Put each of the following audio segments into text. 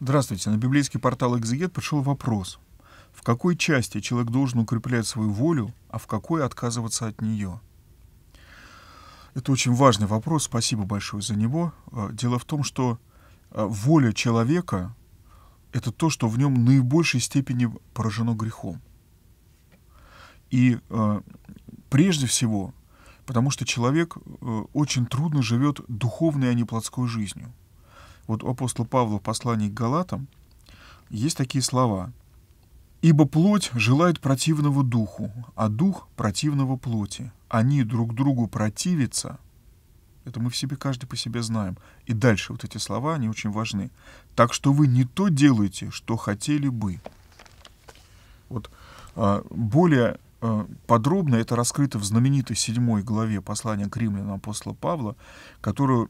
Здравствуйте. На библейский портал «Экзегет» пришел вопрос. В какой части человек должен укреплять свою волю, а в какой отказываться от нее? Это очень важный вопрос, спасибо большое за него. Э, дело в том, что э, воля человека — это то, что в нем наибольшей степени поражено грехом. И э, прежде всего, потому что человек очень трудно живет духовной, а не плотской жизнью — вот у апостола Павла в послании к Галатам есть такие слова. «Ибо плоть желает противного духу, а дух противного плоти. Они друг другу противятся». Это мы в себе каждый по себе знаем. И дальше вот эти слова, они очень важны. «Так что вы не то делаете, что хотели бы». Вот а, более подробно это раскрыто в знаменитой седьмой главе послания к римлянам апостола Павла, которую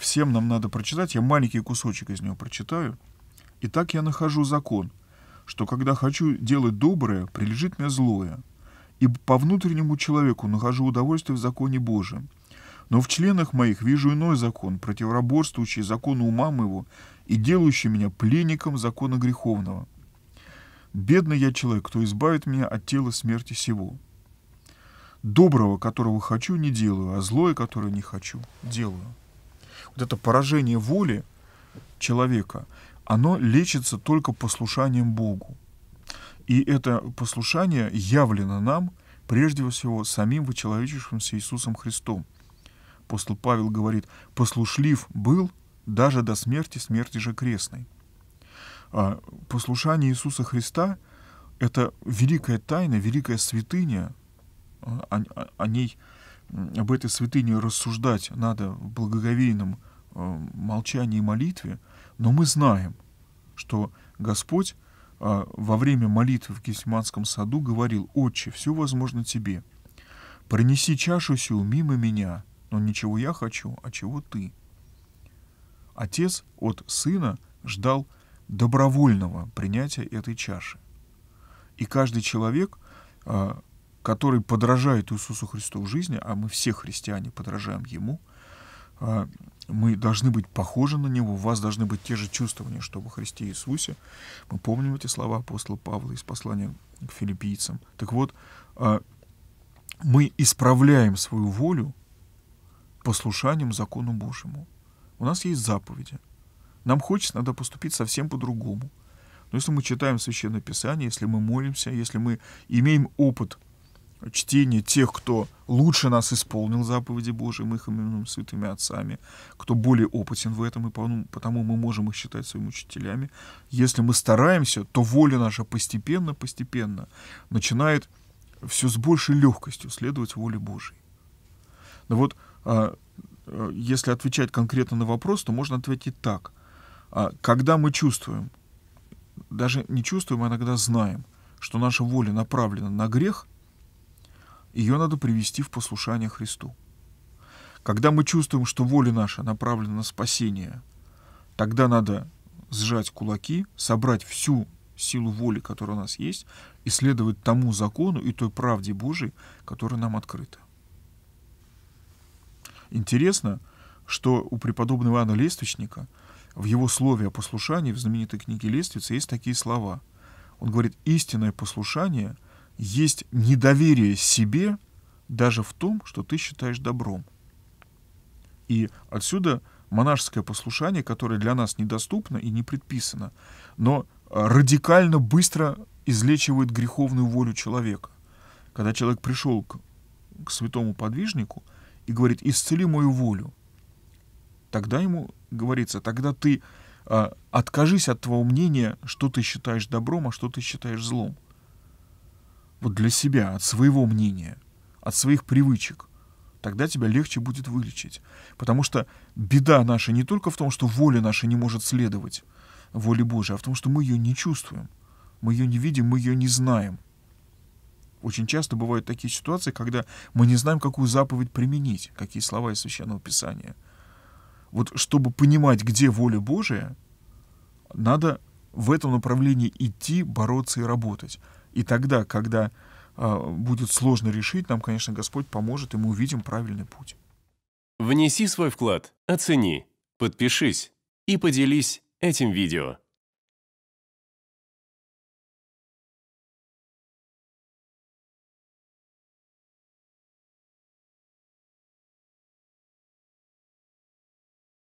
всем нам надо прочитать. Я маленький кусочек из нее прочитаю. «Итак я нахожу закон, что когда хочу делать доброе, прилежит мне злое, и по внутреннему человеку нахожу удовольствие в законе Божьем. Но в членах моих вижу иной закон, противороборствующий закону ума моего и делающий меня пленником закона греховного. Бедный я человек, кто избавит меня от тела смерти сего. Доброго, которого хочу, не делаю, а злое, которое не хочу, делаю. Вот это поражение воли человека, оно лечится только послушанием Богу. И это послушание явлено нам, прежде всего, самим вычеловечившимся Иисусом Христом. Апостол Павел говорит, «Послушлив был даже до смерти, смерти же крестной». А, послушание Иисуса Христа — это великая тайна, великая святыня. А, о, о ней, об этой святыне рассуждать надо в благоговейном э, молчании и молитве, но мы знаем, что Господь а, во время молитвы в Гесеманском саду говорил «Отче, все возможно тебе, Пронеси чашу сию мимо меня, но ничего я хочу, а чего ты». Отец от сына ждал добровольного принятия этой чаши. И каждый человек, а, который подражает Иисусу Христу в жизни, а мы все христиане подражаем Ему, а, мы должны быть похожи на Него, у вас должны быть те же чувствования, что во Христе Иисусе. Мы помним эти слова апостола Павла из послания к филиппийцам. Так вот, а, мы исправляем свою волю послушанием закону Божьему. У нас есть заповеди — нам хочется надо поступить совсем по-другому. Но если мы читаем Священное Писание, если мы молимся, если мы имеем опыт чтения тех, кто лучше нас исполнил заповеди Божии, мы их именуем святыми отцами, кто более опытен в этом, и ну, потому мы можем их считать своими учителями. Если мы стараемся, то воля наша постепенно-постепенно начинает все с большей легкостью следовать воле Божией. Но ну вот а, а, если отвечать конкретно на вопрос, то можно ответить так – а когда мы чувствуем, даже не чувствуем, а иногда знаем, что наша воля направлена на грех, ее надо привести в послушание Христу. Когда мы чувствуем, что воля наша направлена на спасение, тогда надо сжать кулаки, собрать всю силу воли, которая у нас есть, и следовать тому закону и той правде Божией, которая нам открыта. Интересно, что у преподобного Иоанна Лествичника – в его слове о послушании в знаменитой книге «Лестница» есть такие слова. Он говорит, истинное послушание есть недоверие себе даже в том, что ты считаешь добром. И отсюда монашеское послушание, которое для нас недоступно и не предписано, но радикально быстро излечивает греховную волю человека. Когда человек пришел к, к святому подвижнику и говорит, исцели мою волю, тогда ему говорится, тогда ты а, откажись от твоего мнения, что ты считаешь добром, а что ты считаешь злом. Вот для себя, от своего мнения, от своих привычек. Тогда тебя легче будет вылечить. Потому что беда наша не только в том, что воля наша не может следовать воле Божией, а в том, что мы ее не чувствуем. Мы ее не видим, мы ее не знаем. Очень часто бывают такие ситуации, когда мы не знаем, какую заповедь применить, какие слова из Священного Писания – вот чтобы понимать, где воля Божия, надо в этом направлении идти, бороться и работать. И тогда, когда э, будет сложно решить, нам, конечно, Господь поможет, и мы увидим правильный путь. Внеси свой вклад, оцени, подпишись и поделись этим видео.